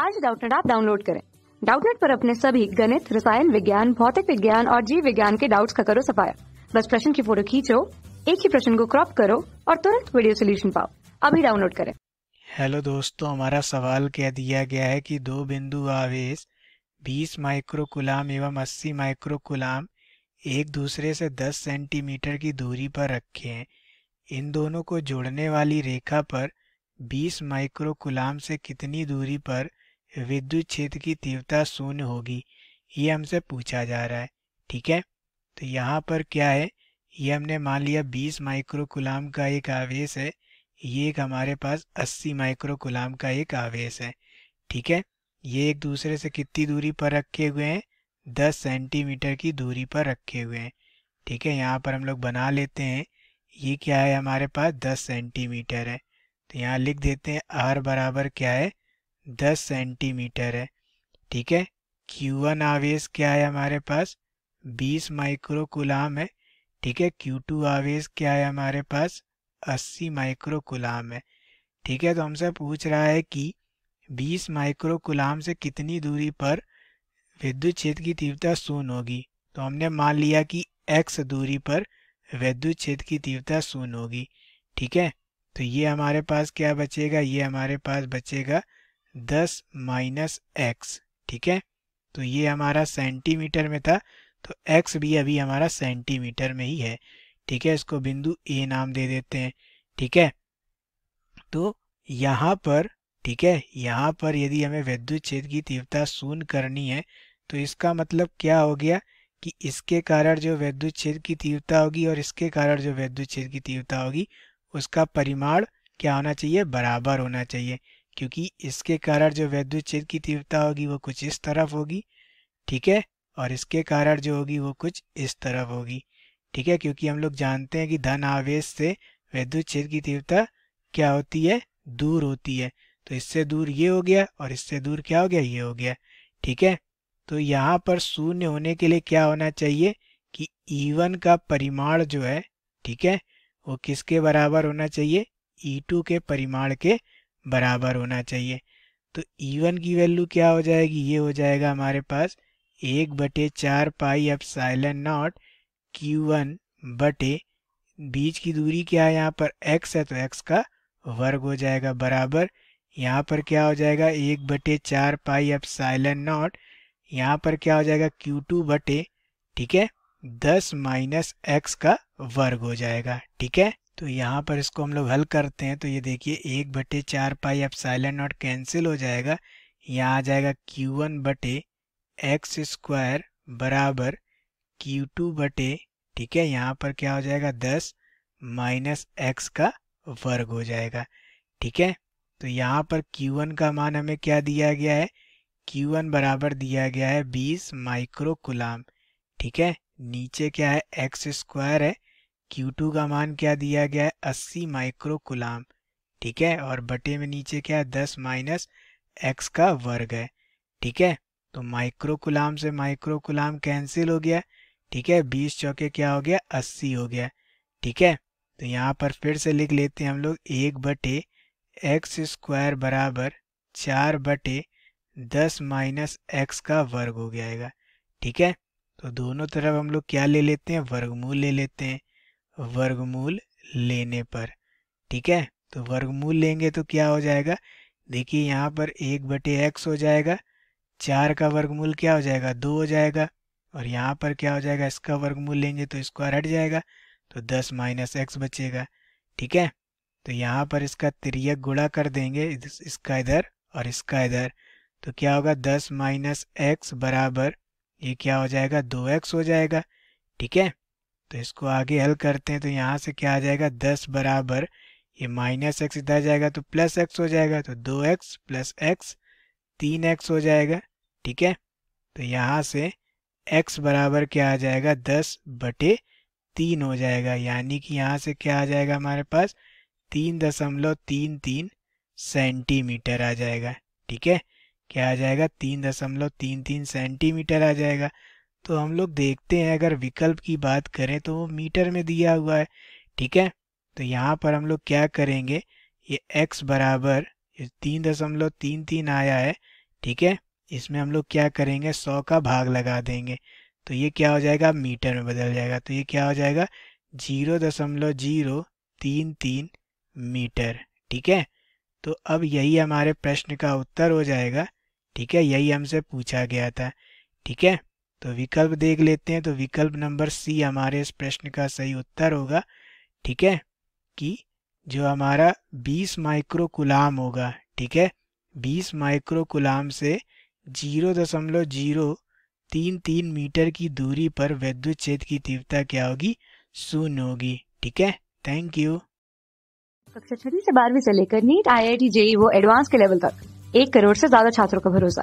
आज डाउटनेट आप डाउनलोड करें डाउटनेट पर अपने सभी गणित रसायन विज्ञान भौतिक विज्ञान और जीव विज्ञान के डाउट्स का करो सफाया बस प्रश्न की फोटो खींचो एक ही प्रश्न को क्रॉप करो और तुरंत वीडियो सोल्यूशन पाओ अभी डाउनलोड करें हेलो दोस्तों हमारा सवाल क्या दिया गया है कि दो बिंदु आवेश 20 माइक्रोकुलाम एवं 80 माइक्रोकुलाम एक दूसरे से 10 सेंटीमीटर की दूरी पर रखे हैं इन दोनों को जोड़ने वाली रेखा पर 20 माइक्रोकुलाम से कितनी दूरी पर विद्युत क्षेत्र की तीव्रता शून्य होगी ये हमसे पूछा जा रहा है ठीक है तो यहाँ पर क्या है ये हमने मान लिया 20 माइक्रोकुलाम का एक आवेश है ये एक हमारे पास 80 माइक्रोकुलाम का एक आवेश है ठीक है ये एक दूसरे से कितनी दूरी पर रखे हुए हैं 10 सेंटीमीटर की दूरी पर रखे हुए हैं ठीक है यहाँ पर हम लोग बना लेते हैं ये क्या है हमारे पास 10 सेंटीमीटर है तो यहाँ लिख देते हैं आर बराबर क्या है 10 सेंटीमीटर है ठीक है Q1 आवेश क्या है हमारे पास 20 माइक्रो कुलाम है ठीक है Q2 आवेश क्या है हमारे पास 80 माइक्रो कुलाम है ठीक है तो हमसे पूछ रहा है कि 20 माइक्रो कुलाम से कितनी दूरी पर विद्युत क्षेत्र की तीव्रता शून्य होगी तो हमने मान लिया कि x दूरी पर विद्युत क्षेत्र की तीव्रता शून्य होगी ठीक है तो ये हमारे पास क्या बचेगा ये हमारे पास बचेगा दस माइनस एक्स ठीक है तो ये हमारा सेंटीमीटर में था तो एक्स भी अभी हमारा सेंटीमीटर में ही है ठीक है इसको बिंदु ए नाम दे देते हैं ठीक है तो यहाँ पर ठीक है यहाँ पर यदि हमें विद्युत छेद की तीव्रता शून्य करनी है तो इसका मतलब क्या हो गया कि इसके कारण जो वैद्युत छेद की तीव्रता होगी और इसके कारण जो वैद्युत छेद की तीव्रता होगी उसका परिमाण क्या होना चाहिए बराबर होना चाहिए क्योंकि इसके कारण जो वैद्युत क्षेत्र की तीव्रता होगी वो कुछ इस तरफ होगी ठीक है और इसके कारण जो होगी वो कुछ इस तरफ होगी ठीक है क्योंकि हम लोग जानते हैं कि धन आवेश से वैद्युत क्षेत्र की तीव्रता क्या होती है दूर होती है तो इससे दूर ये हो गया और इससे दूर क्या हो गया ये हो गया ठीक है तो यहाँ पर शून्य होने के लिए क्या होना चाहिए कि ईवन e का परिमाण जो है ठीक है वो किसके बराबर होना चाहिए ई e के परिमाण के बराबर होना चाहिए तो ई वन की वैल्यू क्या हो जाएगी ये हो जाएगा हमारे पास एक बटे चार पाई अब साइलन नॉट क्यू वन बटे बीच की दूरी क्या है यहाँ पर एक्स है तो एक्स का वर्ग हो जाएगा बराबर यहाँ पर क्या हो जाएगा एक बटे चार पाई अब साइलन नॉट यहाँ पर क्या हो जाएगा क्यू टू बटे ठीक है दस माइनस एक्स का वर्ग हो जाएगा ठीक है तो यहाँ पर इसको हम लोग हल करते हैं तो ये देखिए एक बटे चार पाई अब साइलेंट नॉट कैंसिल हो जाएगा यहाँ आ जाएगा क्यू वन बटे एक्स स्क्वायर बराबर Q2 टू बटे ठीक है यहाँ पर क्या हो जाएगा दस माइनस एक्स का वर्ग हो जाएगा ठीक है तो यहाँ पर Q1 का मान हमें क्या दिया गया है Q1 बराबर दिया गया है 20 माइक्रो कुलाम ठीक है नीचे क्या है एक्स स्क्वायर है Q2 का मान क्या दिया गया है अस्सी माइक्रो कुलाम ठीक है और बटे में नीचे क्या है दस माइनस एक्स का वर्ग है ठीक है तो माइक्रो कुलाम से माइक्रो कुलाम कैंसिल हो गया ठीक है बीस चौके क्या हो गया अस्सी हो गया ठीक है तो यहाँ पर फिर से लिख लेते हैं हम लोग एक बटे एक्स स्क्वायर बराबर चार बटे दस माइनस एक्स का वर्ग हो गया ठीक है तो दोनों तरफ हम लोग क्या ले लेते हैं वर्गमूल ले लेते हैं वर्गमूल लेने पर ठीक है तो वर्गमूल लेंगे तो क्या हो जाएगा देखिए यहाँ पर एक बटे एक्स हो जाएगा चार का वर्गमूल क्या हो जाएगा दो हो जाएगा और यहाँ पर क्या हो जाएगा इसका वर्गमूल लेंगे तो स्क्वायर हट जाएगा तो दस माइनस एक्स बचेगा ठीक है तो यहाँ पर इसका त्रियक गुड़ा कर देंगे इसका इधर और इसका इधर तो क्या होगा दस माइनस एक्स बराबर ये क्या हो जाएगा दो एक्स हो जाएगा ठीक है तो इसको आगे हल करते हैं तो यहाँ से क्या आ जाएगा दस बराबर ये माइनस एक्स इधर जाएगा तो प्लस एक्स हो जाएगा तो दो एक्स प्लस एक्स तीन एक्स हो जाएगा ठीक है तो यहाँ से एक्स बराबर क्या आ जाएगा दस बटे तीन हो जाएगा यानी कि यहाँ से क्या आ जाएगा हमारे पास तीन दशमलव तीन तीन सेंटीमीटर आ जाएगा ठीक है क्या आ जाएगा तीन दशमलव तीन तीन सेंटीमीटर आ जाएगा तो हम लोग देखते हैं अगर विकल्प की बात करें तो वो मीटर में दिया हुआ है ठीक है तो यहाँ पर हम लोग क्या करेंगे ये x बराबर तीन दशमलव तीन तीन आया है ठीक है इसमें हम लोग क्या करेंगे सौ का भाग लगा देंगे तो ये क्या हो जाएगा मीटर में बदल जाएगा तो ये क्या हो जाएगा जीरो दशमलव जीरो तीन तीन मीटर ठीक है तो अब यही हमारे प्रश्न का उत्तर हो जाएगा ठीक है यही हमसे पूछा गया था ठीक है तो विकल्प देख लेते हैं तो विकल्प नंबर सी हमारे इस प्रश्न का सही उत्तर होगा ठीक है कि जो हमारा 20 माइक्रो कुलाम होगा ठीक है 20 माइक्रो कुलाम से जीरो दशमलव जीरो तीन तीन मीटर की दूरी पर वैद्युत क्षेत्र की तीव्रता क्या होगी शून्य होगी ठीक है थैंक यू कक्षा छठी से बारहवीं से लेकर NEET I I T JEE वो एडवांस के लेवल तक एक करोड़ से ज्यादा छात्रों का भरोसा